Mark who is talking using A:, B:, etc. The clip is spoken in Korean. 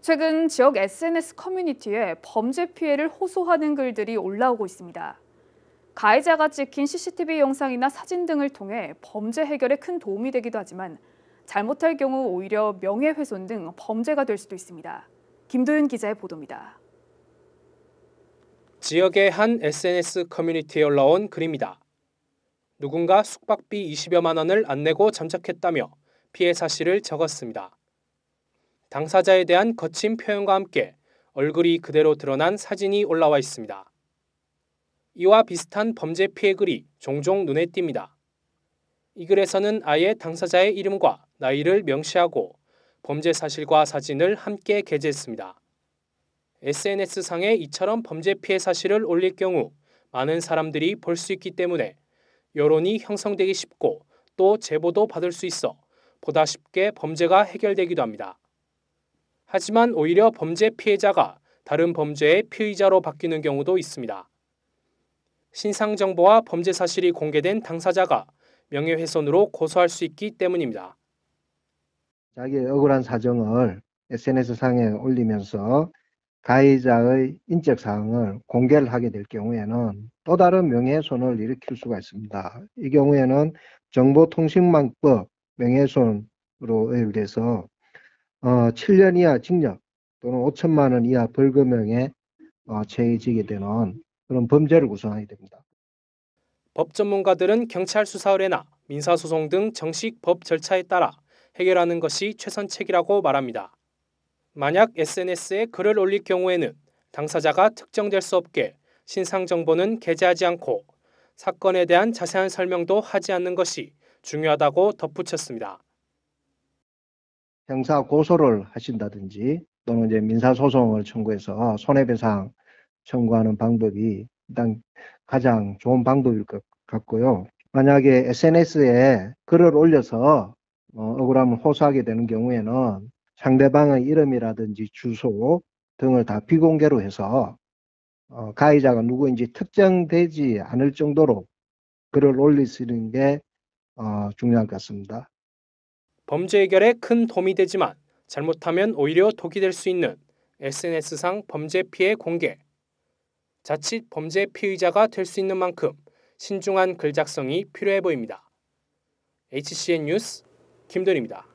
A: 최근 지역 SNS 커뮤니티에 범죄 피해를 호소하는 글들이 올라오고 있습니다. 가해자가 찍힌 CCTV 영상이나 사진 등을 통해 범죄 해결에 큰 도움이 되기도 하지만 잘못할 경우 오히려 명예훼손 등 범죄가 될 수도 있습니다. 김도윤 기자의 보도입니다.
B: 지역의 한 SNS 커뮤니티에 올라온 글입니다. 누군가 숙박비 20여만 원을 안 내고 잠적했다며 피해 사실을 적었습니다. 당사자에 대한 거친 표현과 함께 얼굴이 그대로 드러난 사진이 올라와 있습니다. 이와 비슷한 범죄 피해 글이 종종 눈에 띕니다. 이 글에서는 아예 당사자의 이름과 나이를 명시하고 범죄 사실과 사진을 함께 게재했습니다. SNS상에 이처럼 범죄 피해 사실을 올릴 경우 많은 사람들이 볼 수 있기 때문에 여론이 형성되기 쉽고 또 제보도 받을 수 있어 보다 쉽게 범죄가 해결되기도 합니다. 하지만 오히려 범죄 피해자가 다른 범죄의 피의자로 바뀌는 경우도 있습니다. 신상 정보와 범죄 사실이 공개된 당사자가 명예훼손으로 고소할 수 있기 때문입니다.
C: 자기의 억울한 사정을 SNS 상에 올리면서 가해자의 인적 사항을 공개를 하게 될 경우에는 또 다른 명예훼손을 일으킬 수가 있습니다. 이 경우에는 정보통신망법 명예훼손으로 의해서 어, 7년 이하 징역 또는 5천만 원 이하 벌금형에 어, 처해지게 되는 그런 범죄를 구성하게 됩니다.
B: 법 전문가들은 경찰 수사 의뢰나 민사소송 등 정식 법 절차에 따라 해결하는 것이 최선책이라고 말합니다. 만약 SNS에 글을 올릴 경우에는 당사자가 특정될 수 없게 신상 정보는 게재하지 않고 사건에 대한 자세한 설명도 하지 않는 것이 중요하다고 덧붙였습니다.
C: 형사 고소를 하신다든지 또는 이제 민사 소송을 청구해서 손해배상 청구하는 방법이 일단 가장 좋은 방법일 것 같고요. 만약에 SNS에 글을 올려서 어, 억울함을 호소하게 되는 경우에는 상대방의 이름이라든지 주소 등을 다 비공개로 해서 어, 가해자가 누구인지 특정되지 않을 정도로 글을 올릴수있는게 어, 중요할 것 같습니다.
B: 범죄 해결에 큰 도움이 되지만 잘못하면 오히려 독이 될 수 있는 SNS상 범죄 피해 공개. 자칫 범죄 피의자가 될 수 있는 만큼 신중한 글 작성이 필요해 보입니다. HCN 뉴스 김돈입니다.